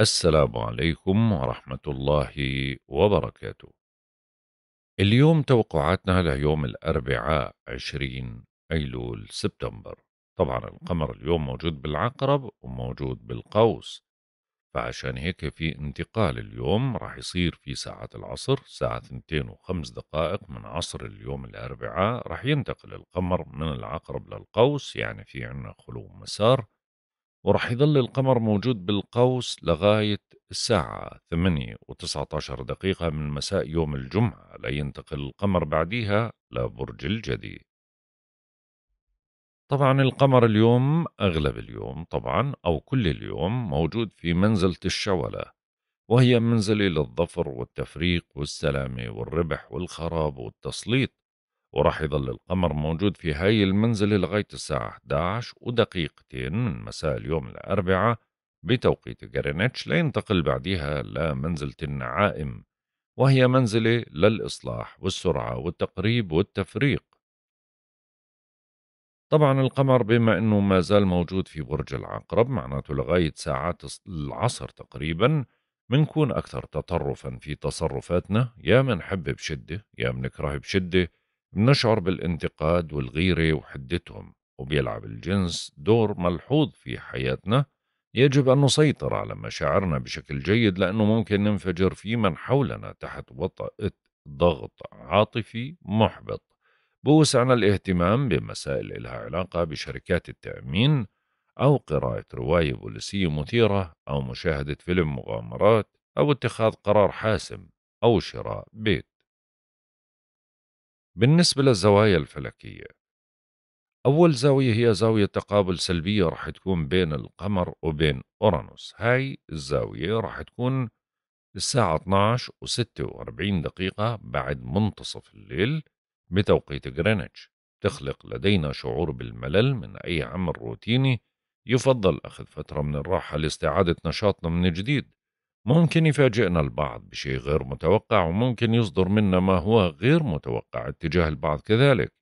السلام عليكم ورحمة الله وبركاته. اليوم توقعاتنا ليوم الأربعاء 20 أيلول سبتمبر. طبعا القمر اليوم موجود بالعقرب وموجود بالقوس. فعشان هيك في انتقال اليوم راح يصير في ساعة العصر ساعة 2 وخمس دقائق من عصر اليوم الأربعاء راح ينتقل القمر من العقرب للقوس يعني في عنا خلو مسار ورح يظل القمر موجود بالقوس لغاية الساعة 8 و19 دقيقة من مساء يوم الجمعة لينتقل القمر بعديها لبرج الجدي طبعا القمر اليوم أغلب اليوم طبعا أو كل اليوم موجود في منزلة الشولة وهي منزلة للظفر والتفريق والسلامة والربح والخراب والتسليط وراح يظل القمر موجود في هاي المنزلة لغاية الساعة 11 ودقيقتين من مساء اليوم الأربعاء بتوقيت غرينتش لينتقل بعدها لمنزلة النعائم وهي منزلة للإصلاح والسرعة والتقريب والتفريق طبعا القمر بما أنه ما زال موجود في برج العقرب معناته لغاية ساعات العصر تقريبا منكون أكثر تطرفا في تصرفاتنا يا منحب بشدة يا منكره بشدة منشعر بالانتقاد والغيرة وحدتهم وبيلعب الجنس دور ملحوظ في حياتنا يجب أن نسيطر على مشاعرنا بشكل جيد لأنه ممكن ننفجر في من حولنا تحت وطأة ضغط عاطفي محبط بوسعنا الاهتمام بمسائل لها علاقة بشركات التأمين أو قراءة رواية بوليسية مثيرة أو مشاهدة فيلم مغامرات أو اتخاذ قرار حاسم أو شراء بيت بالنسبة للزوايا الفلكية أول زاوية هي زاوية تقابل سلبية راح تكون بين القمر وبين أورانوس هاي الزاوية راح تكون الساعة 12 و 46 دقيقة بعد منتصف الليل بتوقيت غرينتش تخلق لدينا شعور بالملل من أي عمل روتيني يفضل أخذ فترة من الراحة لاستعادة نشاطنا من جديد ممكن يفاجئنا البعض بشيء غير متوقع وممكن يصدر منا ما هو غير متوقع اتجاه البعض كذلك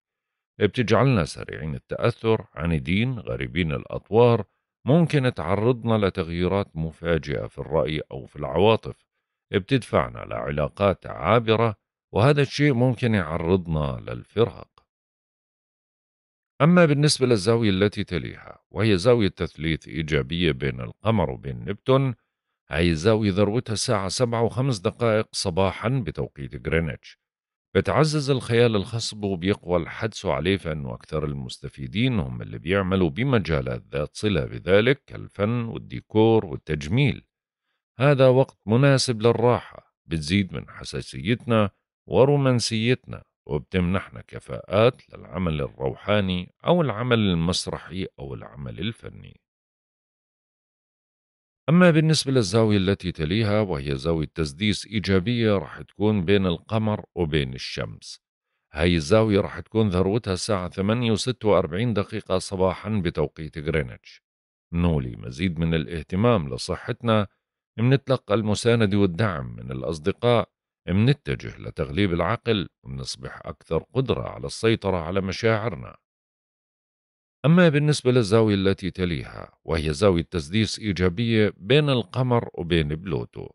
بتجعلنا سريعين التأثر عنيدين غريبين الأطوار ممكن تعرضنا لتغييرات مفاجئة في الرأي أو في العواطف بتدفعنا لعلاقات عابرة وهذا الشيء ممكن يعرضنا للفرق أما بالنسبة للزاوية التي تليها وهي زاوية تثليث إيجابية بين القمر وبين نبتون عيزاوي ذروتها الساعة سبعة وخمس دقائق صباحا بتوقيت غرينتش بتعزز الخيال الخصب وبيقوى الحدس عليه فإنه أكثر المستفيدين هم اللي بيعملوا بمجالات ذات صلة بذلك كالفن والديكور والتجميل هذا وقت مناسب للراحة بتزيد من حساسيتنا ورومانسيتنا وبتمنحنا كفاءات للعمل الروحاني أو العمل المسرحي أو العمل الفني أما بالنسبة للزاوية التي تليها وهي زاوية تسديس إيجابية رح تكون بين القمر وبين الشمس هاي الزاوية رح تكون ذروتها الساعة 8 و46 دقيقة صباحا بتوقيت غرينتش نولي مزيد من الاهتمام لصحتنا منتلقى المساندة والدعم من الأصدقاء منتجه لتغليب العقل ومنصبح أكثر قدرة على السيطرة على مشاعرنا أما بالنسبة للزاوية التي تليها وهي زاوية تسديس إيجابية بين القمر وبين بلوتو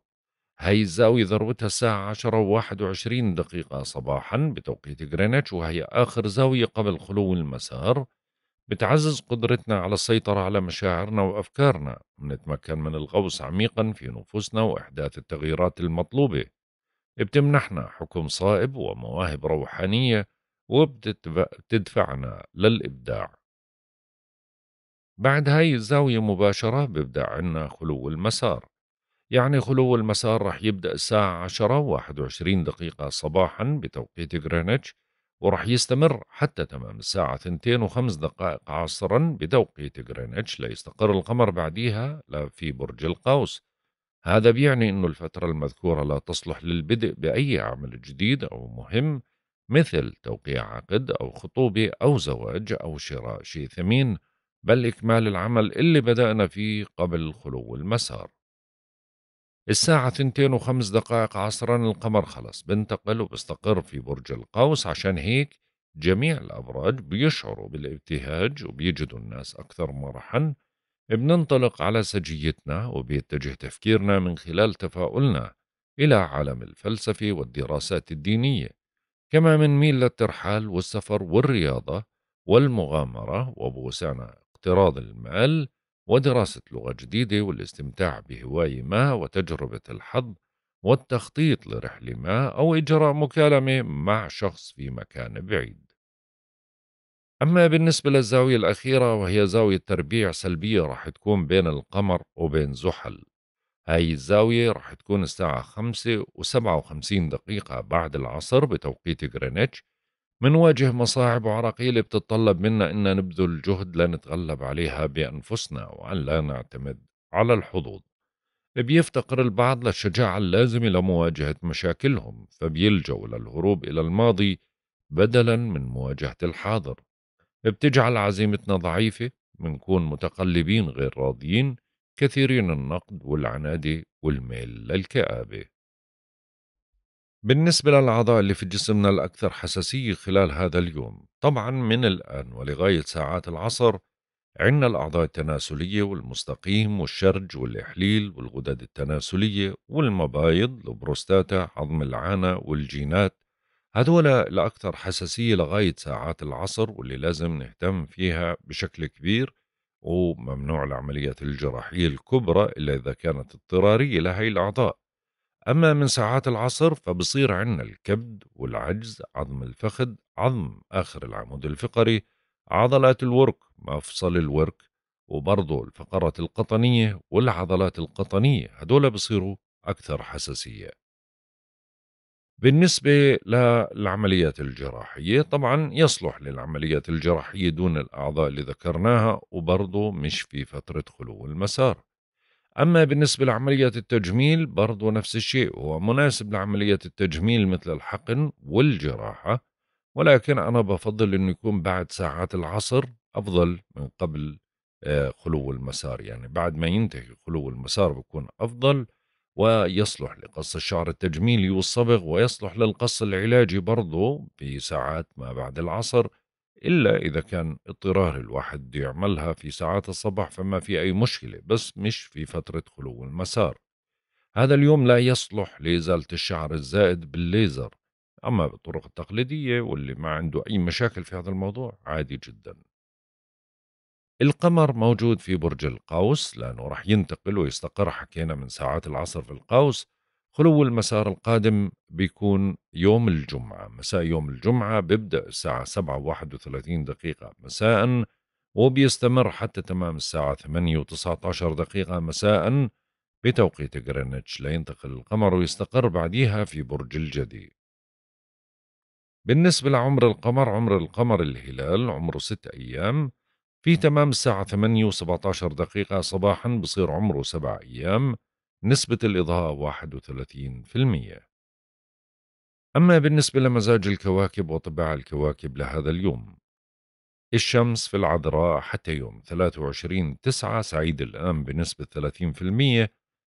هي الزاوية ذروتها الساعة 10 و 21 دقيقة صباحا بتوقيت غرينتش وهي آخر زاوية قبل خلو المسار بتعزز قدرتنا على السيطرة على مشاعرنا وأفكارنا ونتمكن من الغوص عميقا في نفوسنا وإحداث التغييرات المطلوبة بتمنحنا حكم صائب ومواهب روحانية وبتدفعنا للإبداع بعد هاي الزاوية مباشرة ببدأ عنا خلو المسار يعني خلو المسار رح يبدأ الساعة عشرة وواحد وعشرين دقيقة صباحا بتوقيت غرينتش ورح يستمر حتى تمام الساعة ثنتين وخمس دقائق عصرا بتوقيت غرينتش ليستقر القمر بعديها في برج القوس هذا بيعني أن الفترة المذكورة لا تصلح للبدء بأي عمل جديد أو مهم مثل توقيع عقد أو خطوبة أو زواج أو شراء شيء ثمين بل إكمال العمل اللي بدأنا فيه قبل خلو المسار الساعة تنتين وخمس دقائق عصرا القمر خلص بنتقل وبستقر في برج القوس عشان هيك جميع الأبراج بيشعروا بالابتهاج وبيجدوا الناس أكثر مرحا بننطلق على سجيتنا وبيتجه تفكيرنا من خلال تفاؤلنا إلى عالم الفلسفة والدراسات الدينية كما ميل للترحال والسفر والرياضة والمغامرة وبوسعنا اقتراض المال ودراسة لغة جديدة والاستمتاع بهواية ما وتجربة الحظ والتخطيط لرحلة ما أو إجراء مكالمة مع شخص في مكان بعيد. أما بالنسبة للزاوية الأخيرة وهي زاوية تربيع سلبية راح تكون بين القمر وبين زحل. هاي الزاوية راح تكون الساعة 5 و57 دقيقة بعد العصر بتوقيت غرينتش منواجه مصاعب وعراقيل بتتطلب منا أن نبذل جهد لنتغلب عليها بأنفسنا وأن لا نعتمد على الحظوظ بيفتقر البعض للشجاعة اللازمة لمواجهة مشاكلهم فبيلجوا للهروب إلى الماضي بدلا من مواجهة الحاضر بتجعل عزيمتنا ضعيفة منكون متقلبين غير راضيين كثيرين النقد والعنادة والميل للكآبة بالنسبة للأعضاء اللي في جسمنا الأكثر حساسية خلال هذا اليوم طبعا من الآن ولغاية ساعات العصر عندنا الأعضاء التناسلية والمستقيم والشرج والإحليل والغدد التناسلية والمبايض البروستاتا عظم العانة والجينات هذولا الأكثر حساسية لغاية ساعات العصر واللي لازم نهتم فيها بشكل كبير وممنوع العمليات الجراحية الكبرى إلا إذا كانت اضطرارية لهي الأعضاء أما من ساعات العصر فبصير عندنا الكبد والعجز عظم الفخذ عظم آخر العمود الفقري عضلات الورك مفصل الورك وبرضو الفقرات القطنية والعضلات القطنية هدول بصيروا أكثر حساسية بالنسبة للعمليات الجراحية طبعا يصلح للعمليات الجراحية دون الأعضاء اللي ذكرناها وبرضو مش في فترة خلو المسار أما بالنسبة لعملية التجميل برضو نفس الشيء هو مناسب لعملية التجميل مثل الحقن والجراحة ولكن أنا بفضل أنه يكون بعد ساعات العصر أفضل من قبل آه، خلو المسار يعني بعد ما ينتهي خلو المسار بكون أفضل ويصلح لقص الشعر التجميلي والصبغ ويصلح للقص العلاجي برضو بساعات ما بعد العصر إلا إذا كان اضطرار الواحد بده يعملها في ساعات الصباح فما في أي مشكلة بس مش في فترة خلو المسار هذا اليوم لا يصلح لإزالة الشعر الزائد بالليزر أما بالطرق التقليدية واللي ما عنده أي مشاكل في هذا الموضوع عادي جدا القمر موجود في برج القوس لأنه رح ينتقل ويستقر حكينا من ساعات العصر في القوس خلو المسار القادم بيكون يوم الجمعة مساء يوم الجمعة بيبدأ الساعة سبعة واحد وثلاثين دقيقة مساء وبيستمر حتى تمام الساعة ثمانية وتسعة عشر دقيقة مساء بتوقيت غرينتش لينتقل القمر ويستقر بعديها في برج الجدي بالنسبة لعمر القمر عمر القمر الهلال عمره ست أيام في تمام الساعة ثمانية وسبعة عشر دقيقة صباحا بصير عمره سبع أيام نسبة الإضاءة 31% أما بالنسبة لمزاج الكواكب وطباع الكواكب لهذا اليوم الشمس في العذراء حتى يوم 23 تسعة سعيد الآن بنسبة 30%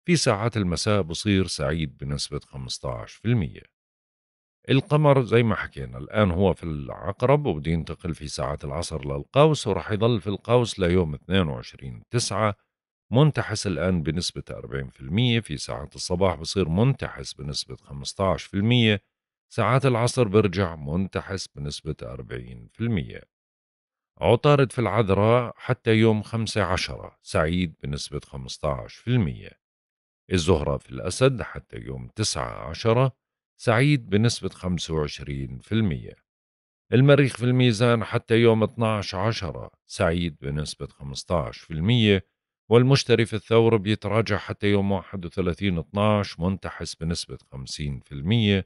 في ساعات المساء بصير سعيد بنسبة 15% القمر زي ما حكينا الآن هو في العقرب وبده ينتقل في ساعات العصر للقوس وراح يضل في القوس ليوم 22 تسعة منتحس الآن بنسبة 40% في ساعات الصباح بصير منتحس بنسبة 15% ساعات العصر برجع منتحس بنسبة 40% عطارد في العذراء حتى يوم 15 سعيد بنسبة 15% الزهرة في الأسد حتى يوم 19 سعيد بنسبة 25% المريخ في الميزان حتى يوم 12 عشرة سعيد بنسبة 15% والمشتري في الثورة بيتراجع حتى يوم 31 12 منتحس بنسبة 50%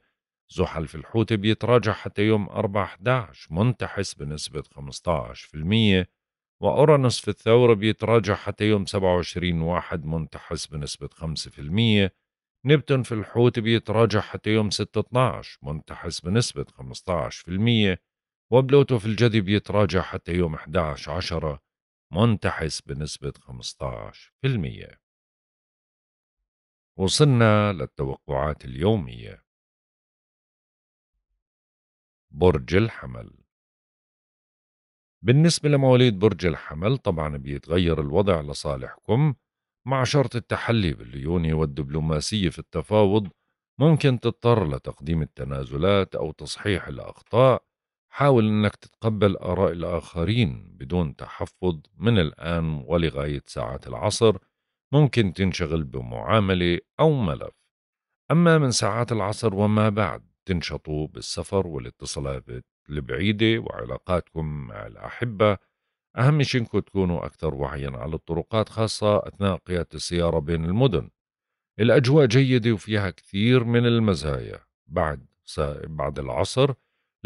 زحل في الحوت بيتراجع حتى يوم 4 11 منتحس بنسبة 15% وأورانوس في الثورة بيتراجع حتى يوم 27 واحد منتحس بنسبة 5% نبتون في الحوت بيتراجع حتى يوم 6 12 منتحس بنسبة 15% وبلوتو في الجدي بيتراجع حتى يوم 11 10 منتحس بنسبة 15% وصلنا للتوقعات اليومية برج الحمل بالنسبة لمواليد برج الحمل طبعا بيتغير الوضع لصالحكم مع شرط التحلي بالليونة والدبلوماسية في التفاوض ممكن تضطر لتقديم التنازلات أو تصحيح الأخطاء حاول أنك تتقبل آراء الآخرين بدون تحفظ من الآن ولغاية ساعات العصر ممكن تنشغل بمعاملة أو ملف أما من ساعات العصر وما بعد تنشطوا بالسفر والاتصالات البعيدة وعلاقاتكم مع الأحبة أهم شيء إنكم تكونوا أكثر وعيا على الطرقات خاصة أثناء قيادة السيارة بين المدن الأجواء جيدة وفيها كثير من المزايا بعد بعد العصر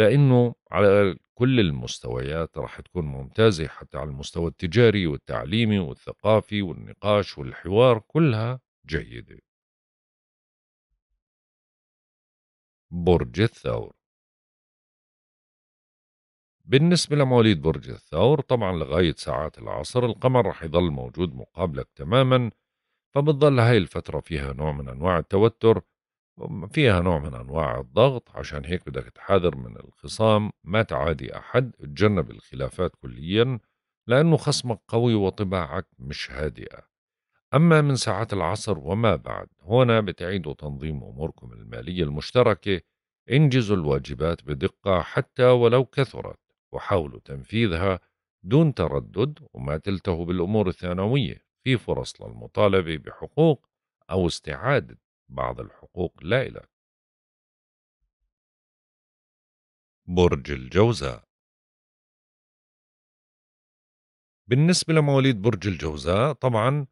لأنه على كل المستويات راح تكون ممتازة حتى على المستوى التجاري والتعليمي والثقافي والنقاش والحوار كلها جيدة برج الثور بالنسبة لمواليد برج الثور طبعا لغاية ساعات العصر القمر راح يظل موجود مقابلك تماما فبتظل هاي الفترة فيها نوع من أنواع التوتر فيها نوع من انواع الضغط عشان هيك بدك تحاذر من الخصام ما تعادي احد تجنب الخلافات كليا لانه خصمك قوي وطباعك مش هادئه اما من ساعات العصر وما بعد هنا بتعيدوا تنظيم اموركم الماليه المشتركه انجزوا الواجبات بدقه حتى ولو كثرت وحاولوا تنفيذها دون تردد وما تلتهوا بالامور الثانويه في فرص للمطالبه بحقوق او استعاده بعض الحقوق لا برج الجوزاء بالنسبة لمواليد برج الجوزاء طبعا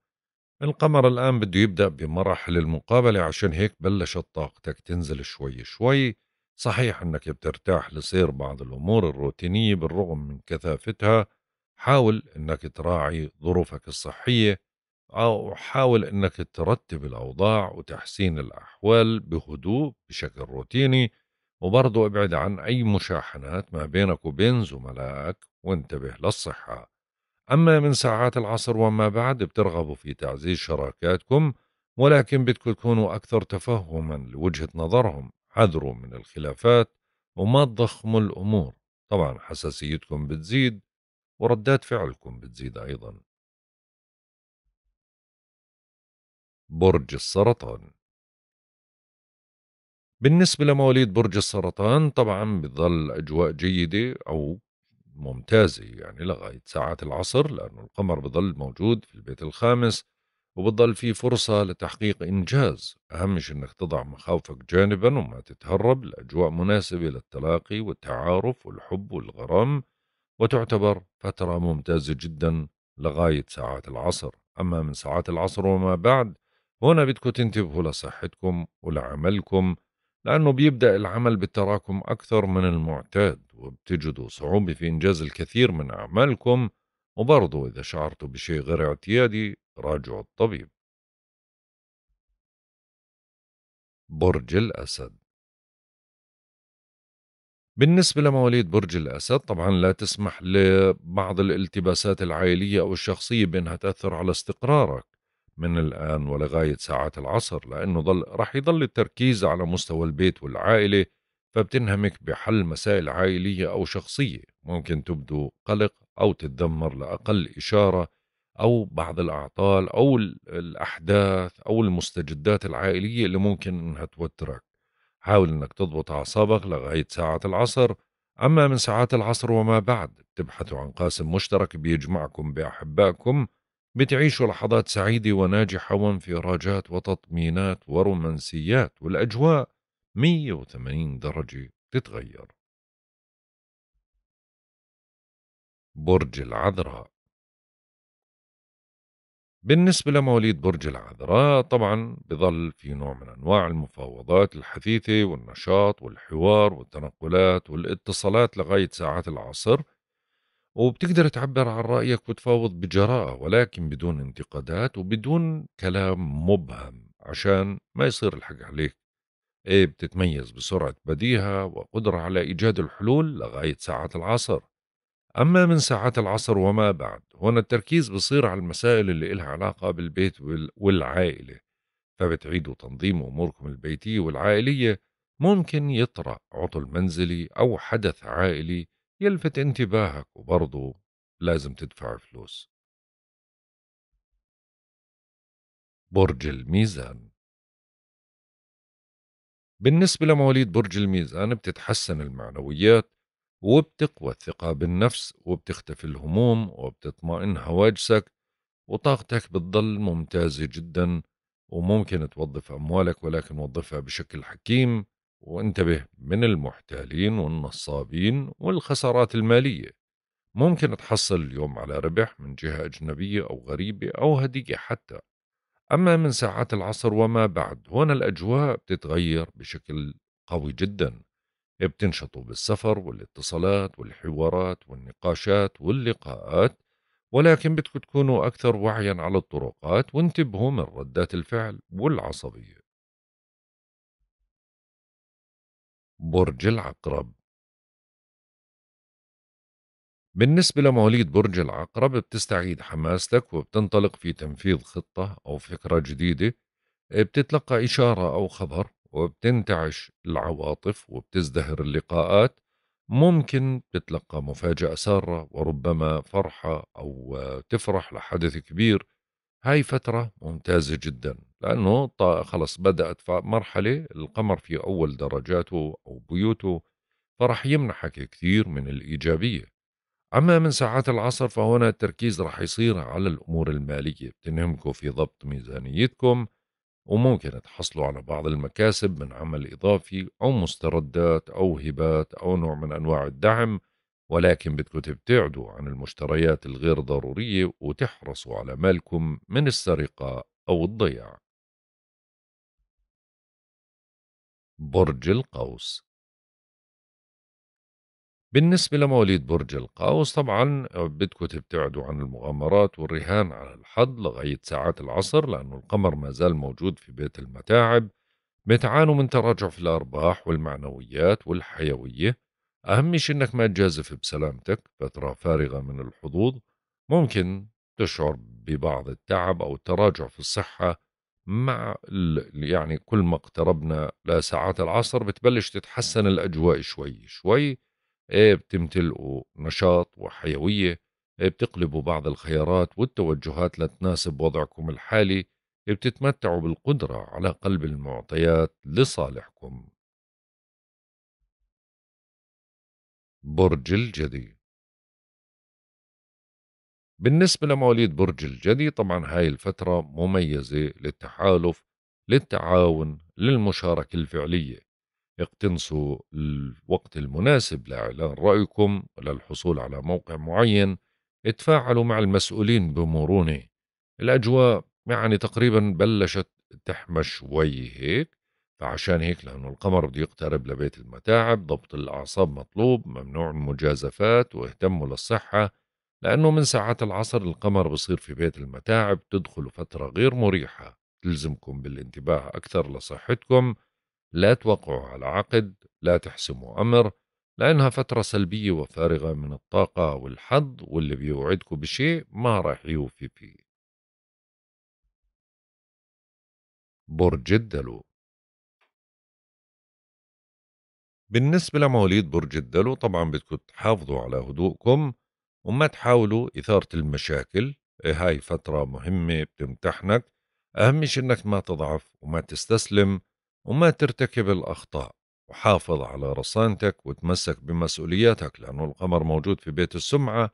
القمر الآن بده يبدأ بمرحلة المقابلة عشان هيك بلشت طاقتك تنزل شوي شوي صحيح أنك بترتاح لسير بعض الأمور الروتينية بالرغم من كثافتها حاول أنك تراعي ظروفك الصحية وحاول حاول أنك ترتب الأوضاع وتحسين الأحوال بهدوء بشكل روتيني وبرضه ابعد عن أي مشاحنات ما بينك وبين زملائك وانتبه للصحة أما من ساعات العصر وما بعد بترغبوا في تعزيز شراكاتكم ولكن بدكم تكونوا أكثر تفهما لوجهة نظرهم حذروا من الخلافات وما تضخموا الأمور طبعا حساسيتكم بتزيد وردات فعلكم بتزيد أيضا برج السرطان بالنسبة لمواليد برج السرطان طبعا بتظل أجواء جيدة أو ممتازة يعني لغاية ساعات العصر لأنه القمر بظل موجود في البيت الخامس وبتضل في فرصة لتحقيق إنجاز أهم شيء أنك تضع مخاوفك جانبا وما تتهرب الأجواء مناسبة للتلاقي والتعارف والحب والغرام وتعتبر فترة ممتازة جدا لغاية ساعات العصر أما من ساعات العصر وما بعد هنا بدكم تنتبهوا لصحتكم ولعملكم لأنه بيبدأ العمل بالتراكم أكثر من المعتاد وبتجدوا صعوبة في إنجاز الكثير من أعمالكم وبرضو إذا شعرتوا بشيء غير اعتيادي راجعوا الطبيب برج الأسد بالنسبة لمواليد برج الأسد طبعا لا تسمح لبعض الالتباسات العائلية أو الشخصية بأنها تأثر على استقرارك من الآن ولغاية ساعات العصر لأنه ضل رح يضل التركيز على مستوى البيت والعائلة فبتنهمك بحل مسائل عائلية أو شخصية ممكن تبدو قلق أو تتذمر لأقل إشارة أو بعض الأعطال أو الأحداث أو المستجدات العائلية اللي ممكن إنها توترك حاول إنك تضبط أعصابك لغاية ساعة العصر أما من ساعات العصر وما بعد تبحثوا عن قاسم مشترك بيجمعكم بأحبائكم بتعيشوا لحظات سعيدة وناجحة وانفراجات وتطمينات ورومانسيات والأجواء 180 درجة تتغير برج العذراء بالنسبة لمواليد برج العذراء طبعا بظل في نوع من أنواع المفاوضات الحثيثة والنشاط والحوار والتنقلات والاتصالات لغاية ساعات العصر وبتقدر تعبر عن رأيك وتفاوض بجراءة ولكن بدون انتقادات وبدون كلام مبهم عشان ما يصير الحق عليك إيه بتتميز بسرعة بديهة وقدرة على إيجاد الحلول لغاية ساعات العصر أما من ساعات العصر وما بعد هنا التركيز بصير على المسائل اللي إلها علاقة بالبيت والعائلة فبتعيدوا تنظيم أموركم البيتية والعائلية ممكن يطرأ عطل منزلي أو حدث عائلي يلفت انتباهك وبرضه لازم تدفع فلوس برج الميزان بالنسبة لمواليد برج الميزان بتتحسن المعنويات وبتقوى الثقة بالنفس وبتختفي الهموم وبتطمئن هواجسك وطاقتك بتضل ممتازة جدا وممكن توظف أموالك ولكن وظفها بشكل حكيم وانتبه من المحتالين والنصابين والخسارات المالية ممكن تحصل اليوم على ربح من جهة أجنبية أو غريبة أو هدية حتى أما من ساعات العصر وما بعد هون الأجواء بتتغير بشكل قوي جدا بتنشطوا بالسفر والاتصالات والحوارات والنقاشات واللقاءات ولكن بدكم تكونوا أكثر وعيا على الطرقات وانتبهوا من ردات الفعل والعصبية برج العقرب بالنسبة لمواليد برج العقرب بتستعيد حماستك وبتنطلق في تنفيذ خطة أو فكرة جديدة آه، بتتلقى إشارة أو خبر وبتنتعش العواطف وبتزدهر اللقاءات ممكن تتلقى مفاجأة سارة وربما فرحة أو آه، تفرح لحدث كبير هاي فترة ممتازة جدا لأنه خلص بدأت مرحلة القمر في أول درجاته أو بيوته فرح يمنحك كثير من الإيجابية أما من ساعات العصر فهنا التركيز رح يصير على الأمور المالية بتنهمكم في ضبط ميزانيتكم وممكن تحصلوا على بعض المكاسب من عمل إضافي أو مستردات أو هبات أو نوع من أنواع الدعم ولكن بدكم تبتعدوا عن المشتريات الغير ضرورية وتحرصوا على مالكم من السرقة أو الضياع برج القوس بالنسبة لمواليد برج القوس طبعا آه، بدكم تبتعدوا عن المغامرات والرهان على الحظ لغاية ساعات العصر لأنه القمر ما زال موجود في بيت المتاعب بتعانوا من تراجع في الأرباح والمعنويات والحيوية أهم شيء إنك ما تجازف بسلامتك فترة فارغة من الحظوظ ممكن تشعر ببعض التعب أو التراجع في الصحة مع يعني كل ما اقتربنا لساعات العصر بتبلش تتحسن الأجواء شوي شوي إيه، بتمتلئوا نشاط وحيوية إيه، بتقلبوا بعض الخيارات والتوجهات لتناسب وضعكم الحالي إيه، بتتمتعوا بالقدرة على قلب المعطيات لصالحكم برج الجدي بالنسبة لمواليد برج الجدي طبعا هاي الفترة مميزة للتحالف للتعاون للمشاركة الفعلية اقتنصوا الوقت المناسب لإعلان رأيكم للحصول على موقع معين اتفاعلوا مع المسؤولين بمرونة الأجواء يعني تقريبا بلشت تحمى شوي هيك فعشان هيك لأنه القمر بده يقترب لبيت المتاعب ضبط الأعصاب مطلوب ممنوع المجازفات واهتموا للصحة لأنه من ساعات العصر القمر بصير في بيت المتاعب تدخل فترة غير مريحة تلزمكم بالانتباه أكثر لصحتكم لا توقعوا على عقد لا تحسموا أمر لأنها فترة سلبية وفارغة من الطاقة والحظ واللي بيوعدكم بشيء ما راح يوفي فيه برج الدلو بالنسبة لمواليد برج الدلو طبعا بدكم تحافظوا على هدوءكم وما تحاولوا إثارة المشاكل إيه، هاي فترة مهمة بتمتحنك أهم شيء إنك ما تضعف وما تستسلم وما ترتكب الأخطاء وحافظ على رصانتك وتمسك بمسؤولياتك لأنه القمر موجود في بيت السمعة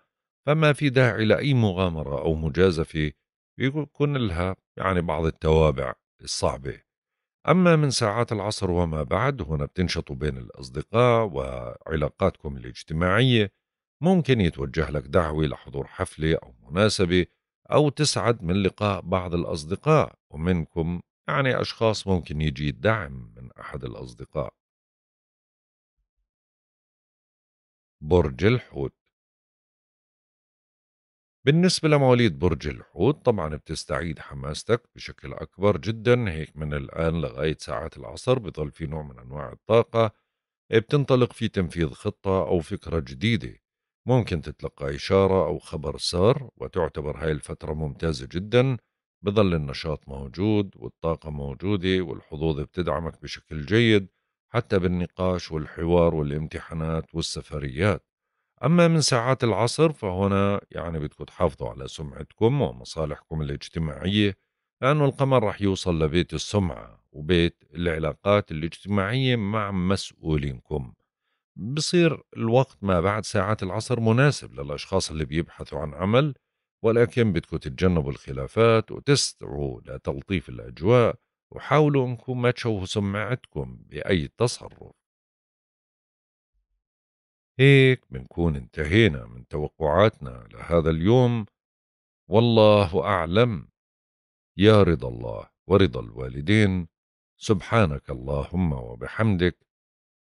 فما في داعي لأي مغامرة أو مجازفة يكون لها يعني بعض التوابع الصعبة أما من ساعات العصر وما بعد هنا بتنشطوا بين الأصدقاء وعلاقاتكم الاجتماعية ممكن يتوجه لك دعوة لحضور حفلة أو مناسبة أو تسعد من لقاء بعض الأصدقاء ومنكم يعني أشخاص ممكن يجي دعم من أحد الأصدقاء برج الحوت بالنسبة لمواليد برج الحوت طبعا بتستعيد حماستك بشكل أكبر جدا هيك من الآن لغاية ساعات العصر بظل في نوع من أنواع الطاقة بتنطلق في تنفيذ خطة أو فكرة جديدة ممكن تتلقى إشارة أو خبر سار وتعتبر هاي الفترة ممتازة جدا بظل النشاط موجود والطاقة موجودة والحظوظ بتدعمك بشكل جيد حتى بالنقاش والحوار والامتحانات والسفريات أما من ساعات العصر فهنا يعني بدكم تحافظوا على سمعتكم ومصالحكم الاجتماعية لأنه القمر رح يوصل لبيت السمعة وبيت العلاقات الاجتماعية مع مسؤولينكم بصير الوقت ما بعد ساعات العصر مناسب للأشخاص اللي بيبحثوا عن عمل ولكن بدكم تتجنبوا الخلافات وتسعوا لتلطيف الأجواء وحاولوا أنكم ما تشوهوا سمعتكم بأي تصرف هيك بنكون انتهينا من توقعاتنا لهذا اليوم والله أعلم يا رضا الله ورضا الوالدين سبحانك اللهم وبحمدك